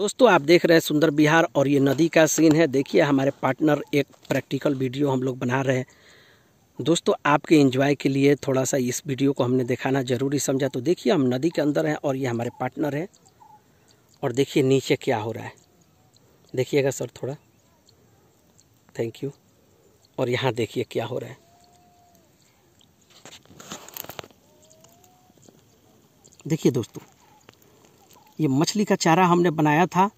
दोस्तों आप देख रहे हैं सुंदर बिहार और ये नदी का सीन है देखिए हमारे पार्टनर एक प्रैक्टिकल वीडियो हम लोग बना रहे हैं दोस्तों आपके एंजॉय के लिए थोड़ा सा इस वीडियो को हमने दिखाना ज़रूरी समझा तो देखिए हम नदी के अंदर हैं और ये हमारे पार्टनर हैं और देखिए नीचे क्या हो रहा है देखिएगा सर थोड़ा थैंक यू और यहाँ देखिए क्या हो रहा है देखिए दोस्तों ये मछली का चारा हमने बनाया था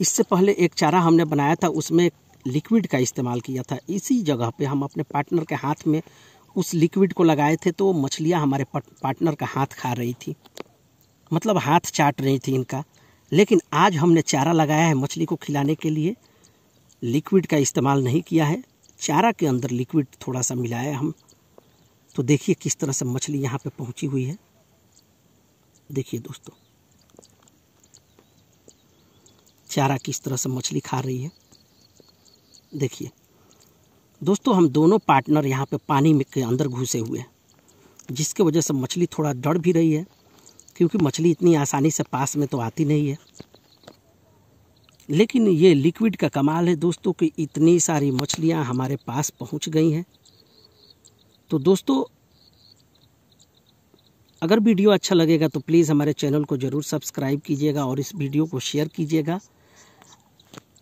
इससे पहले एक चारा हमने बनाया था उसमें लिक्विड का इस्तेमाल किया था इसी जगह पे हम अपने पार्टनर के हाथ में उस लिक्विड को लगाए थे तो मछलियाँ हमारे पार्टनर का हाथ खा रही थी मतलब हाथ चाट रही थी इनका लेकिन आज हमने चारा लगाया है मछली को खिलाने के लिए लिक्विड का इस्तेमाल नहीं किया है चारा के अंदर लिक्विड थोड़ा सा मिलाया हम तो देखिए किस तरह से मछली यहाँ पर पहुँची हुई है देखिए दोस्तों चारा किस तरह से मछली खा रही है देखिए दोस्तों हम दोनों पार्टनर यहाँ पे पानी में के अंदर घुसे हुए हैं जिसके वजह से मछली थोड़ा डर भी रही है क्योंकि मछली इतनी आसानी से पास में तो आती नहीं है लेकिन ये लिक्विड का कमाल है दोस्तों कि इतनी सारी मछलियाँ हमारे पास पहुँच गई हैं तो दोस्तों अगर वीडियो अच्छा लगेगा तो प्लीज़ हमारे चैनल को ज़रूर सब्सक्राइब कीजिएगा और इस वीडियो को शेयर कीजिएगा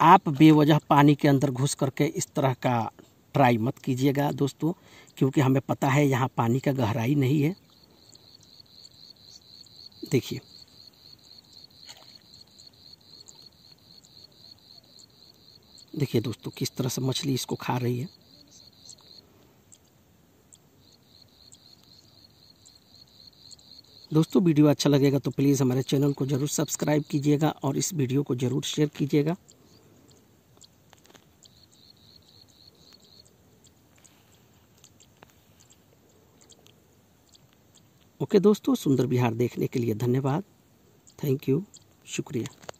आप बेवजह पानी के अंदर घुस करके इस तरह का ट्राई मत कीजिएगा दोस्तों क्योंकि हमें पता है यहाँ पानी का गहराई नहीं है देखिए देखिए दोस्तों किस तरह से मछली इसको खा रही है दोस्तों वीडियो अच्छा लगेगा तो प्लीज़ हमारे चैनल को ज़रूर सब्सक्राइब कीजिएगा और इस वीडियो को ज़रूर शेयर कीजिएगा ओके दोस्तों सुंदर बिहार देखने के लिए धन्यवाद थैंक यू शुक्रिया